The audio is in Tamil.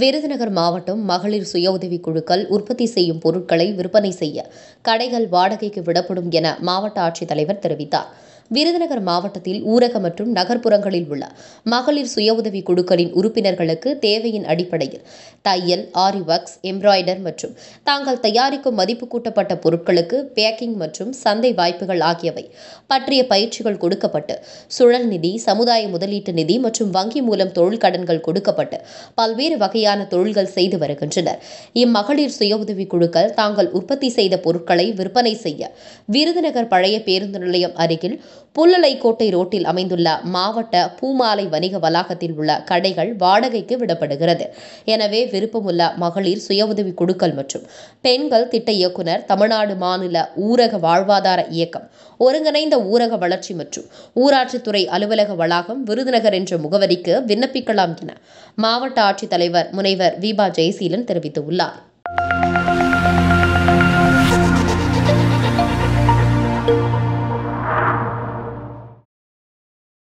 விருதுநகர் மாவட்டம் மகளிர் சுய உதவி குழுக்கள் உற்பத்தி செய்யும் பொருட்களை விற்பனை செய்ய கடைகள் வாடகைக்கு விடப்படும் என மாவட்ட ஆட்சித்தலைவர் தெரிவித்தார் விருதுநகர் மாவட்டத்தில் ஊரக மற்றும் நகர்ப்புறங்களில் உள்ள மகளிர் சுய உதவி குழுக்களின் உறுப்பினர்களுக்கு தேவையின் அடிப்படையில் தையல் ஆரி ஒர்க்ஸ் எம்ப்ராய்டர் மற்றும் தாங்கள் தயாரிக்கும் மதிப்பு கூட்டப்பட்ட பொருட்களுக்கு பேக்கிங் மற்றும் சந்தை வாய்ப்புகள் ஆகியவை பற்றிய பயிற்சிகள் கொடுக்கப்பட்டு சுழல் நிதி சமுதாய முதலீட்டு நிதி மற்றும் வங்கி மூலம் தொழில் கடன்கள் கொடுக்கப்பட்டு பல்வேறு வகையான தொழில்கள் செய்து வருகின்றனர் இம்மகளிர் சுய உதவி குழுக்கள் தாங்கள் உற்பத்தி செய்த பொருட்களை விற்பனை செய்ய விருதுநகர் பழைய பேருந்து நிலையம் அருகில் புல்லலைக்கோட்டை ரோட்டில் அமைந்துள்ள மாவட்ட பூமாலை வணிக வளாகத்தில் உள்ள கடைகள் வாடகைக்கு விடப்படுகிறது எனவே விருப்பமுள்ள மகளிர் சுய உதவி குழுக்கள் மற்றும் பெண்கள் திட்ட இயக்குனர் தமிழ்நாடு மாநில ஊரக வாழ்வாதார இயக்கம் ஒருங்கிணைந்த ஊரக வளர்ச்சி மற்றும் ஊராட்சித்துறை அலுவலக வளாகம் விருதுநகர் என்ற முகவரிக்கு விண்ணப்பிக்கலாம் என மாவட்ட ஆட்சித்தலைவர் முனைவர் வீபா ஜெயசீலன் தெரிவித்துள்ளார்